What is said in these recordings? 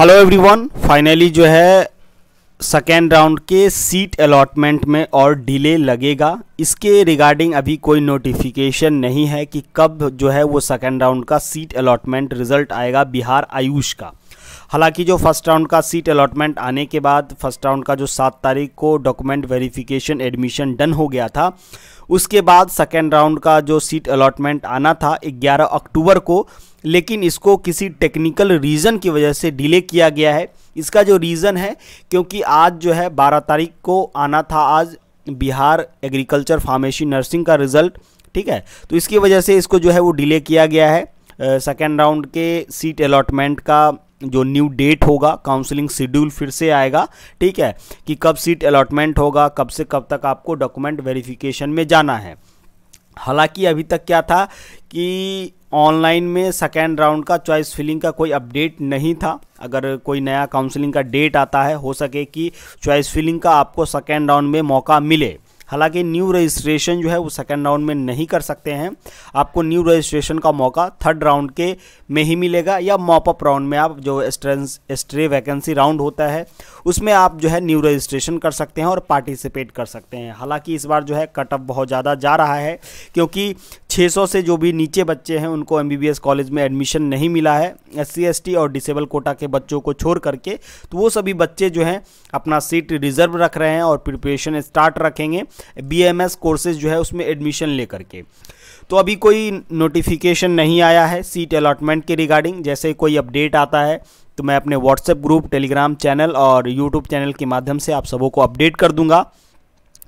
hello everyone finally जो है second round के सीट अलॉटमेंट में और डिले लगेगा इसके रिगार्डिंग अभी कोई नोटिफिकेशन नहीं है कि कब जो है वो सेकेंड राउंड का सीट अलॉटमेंट रिजल्ट आएगा बिहार आयुष का हालांकि जो फर्स्ट राउंड का सीट अलॉटमेंट आने के बाद फर्स्ट राउंड का जो सात तारीख को डॉक्यूमेंट वेरिफिकेशन एडमिशन डन हो गया था उसके बाद सेकेंड राउंड का जो सीट अलॉटमेंट आना था ग्यारह अक्टूबर को लेकिन इसको किसी टेक्निकल रीज़न की वजह से डिले किया गया है इसका जो रीज़न है क्योंकि आज जो है बारह तारीख को आना था आज बिहार एग्रीकल्चर फार्मेसी नर्सिंग का रिज़ल्ट ठीक है तो इसकी वजह से इसको जो है वो डिले किया गया है सेकेंड राउंड के सीट अलाटमेंट का जो न्यू डेट होगा काउंसलिंग शेड्यूल फिर से आएगा ठीक है कि कब सीट अलाटमेंट होगा कब से कब तक आपको डॉक्यूमेंट वेरिफिकेशन में जाना है हालांकि अभी तक क्या था कि ऑनलाइन में सेकेंड राउंड का चॉइस फिलिंग का कोई अपडेट नहीं था अगर कोई नया काउंसलिंग का डेट आता है हो सके कि चॉइस फिलिंग का आपको सेकेंड राउंड में मौका मिले हालांकि न्यू रजिस्ट्रेशन जो है वो सेकेंड राउंड में नहीं कर सकते हैं आपको न्यू रजिस्ट्रेशन का मौका थर्ड राउंड के में ही मिलेगा या मॉपअप राउंड में आप जो स्ट्रे वैकेंसी राउंड होता है उसमें आप जो है न्यू रजिस्ट्रेशन कर सकते हैं और पार्टिसिपेट कर सकते हैं हालांकि इस बार जो है कटअप बहुत ज़्यादा जा रहा है क्योंकि 600 से जो भी नीचे बच्चे हैं उनको एम कॉलेज में एडमिशन नहीं मिला है एस सी और डिसेबल कोटा के बच्चों को छोड़ करके तो वो सभी बच्चे जो हैं अपना सीट रिजर्व रख रहे हैं और प्रिपरेशन स्टार्ट रखेंगे बीएमएस कोर्सेज जो है उसमें एडमिशन ले करके तो अभी कोई नोटिफिकेशन नहीं आया है सीट अलाटमेंट के रिगार्डिंग जैसे कोई अपडेट आता है तो मैं अपने व्हाट्सएप ग्रुप टेलीग्राम चैनल और यूट्यूब चैनल के माध्यम से आप सबों को अपडेट कर दूँगा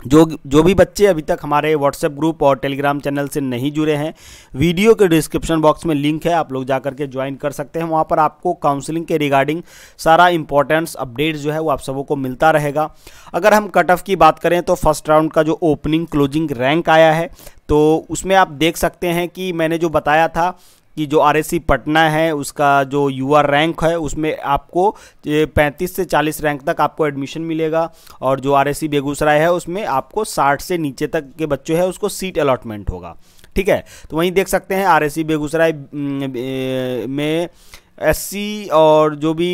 जो जो भी बच्चे अभी तक हमारे व्हाट्सएप ग्रुप और टेलीग्राम चैनल से नहीं जुड़े हैं वीडियो के डिस्क्रिप्शन बॉक्स में लिंक है आप लोग जा करके ज्वाइन कर सकते हैं वहाँ पर आपको काउंसलिंग के रिगार्डिंग सारा इंपॉर्टेंस अपडेट जो है वो आप सबों को मिलता रहेगा अगर हम कट ऑफ की बात करें तो फर्स्ट राउंड का जो ओपनिंग क्लोजिंग रैंक आया है तो उसमें आप देख सकते हैं कि मैंने जो बताया था कि जो आर पटना है उसका जो यू रैंक है उसमें आपको 35 से 40 रैंक तक आपको एडमिशन मिलेगा और जो आर बेगूसराय है उसमें आपको 60 से नीचे तक के बच्चों है उसको सीट अलॉटमेंट होगा ठीक है तो वहीं देख सकते हैं आर बेगूसराय में एस और जो भी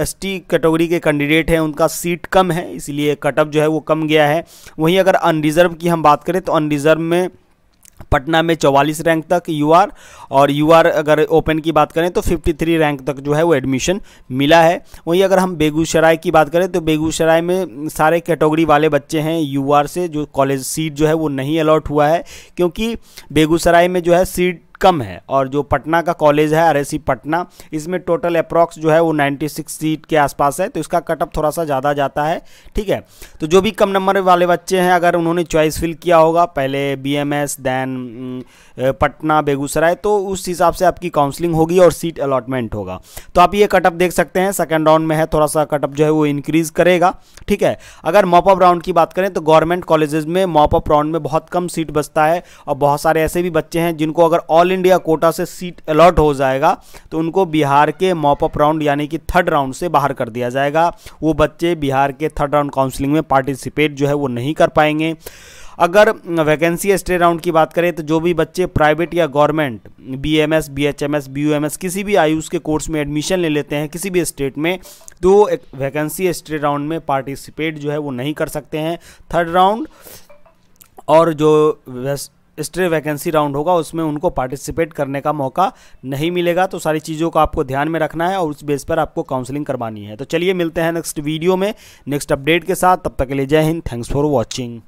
एस टी कैटेगरी के कैंडिडेट हैं उनका सीट कम है इसलिए कटअप जो है वो कम गया है वहीं अगर अनरिजर्व की हम बात करें तो अनरिजर्व में पटना में 44 रैंक तक यूआर और यूआर अगर ओपन की बात करें तो 53 रैंक तक जो है वो एडमिशन मिला है वहीं अगर हम बेगूसराय की बात करें तो बेगूसराय में सारे कैटेगरी वाले बच्चे हैं यूआर से जो कॉलेज सीट जो है वो नहीं अलॉट हुआ है क्योंकि बेगूसराय में जो है सीट कम है और जो पटना का कॉलेज है आर पटना इसमें टोटल अप्रॉक्स जो है वो 96 सीट के आसपास है तो इसका कटअप थोड़ा सा ज़्यादा जाता है ठीक है तो जो भी कम नंबर वाले बच्चे हैं अगर उन्होंने चॉइस फिल किया होगा पहले बी देन पटना बेगूसराय तो उस हिसाब से आपकी काउंसलिंग होगी और सीट अलॉटमेंट होगा तो आप ये कटअप देख सकते हैं सेकेंड राउंड में है थोड़ा सा कटअप जो है वो इंक्रीज़ करेगा ठीक है अगर मॉपअप राउंड की बात करें तो गवर्नमेंट कॉलेजेस में मॉपअप राउंड में बहुत कम सीट बचता है और बहुत सारे ऐसे भी बच्चे हैं जिनको अगर ऑल ऑल इंडिया कोटा से सीट अलॉट हो जाएगा तो उनको बिहार के मॉपअप राउंड यानी कि थर्ड राउंड से बाहर कर दिया जाएगा वो बच्चे बिहार के थर्ड राउंड काउंसलिंग में पार्टिसिपेट जो है वो नहीं कर पाएंगे अगर वैकेंसी स्टे राउंड की बात करें तो जो भी बच्चे प्राइवेट या government B M S B H M S B U M S किसी भी आयुष के कोर्स में एडमिशन ले लेते हैं किसी भी स्टेट में तो एक वैकेंसी स्टे राउंड में पार्टिसिपेट जो है वो नहीं कर सकते हैं थर्ड राउंड और जो स्ट्रे वैकेंसी राउंड होगा उसमें उनको पार्टिसिपेट करने का मौका नहीं मिलेगा तो सारी चीज़ों को आपको ध्यान में रखना है और उस बेस पर आपको काउंसलिंग करवानी है तो चलिए मिलते हैं नेक्स्ट वीडियो में नेक्स्ट अपडेट के साथ तब तक के लिए जय हिंद थैंक्स फॉर वॉचिंग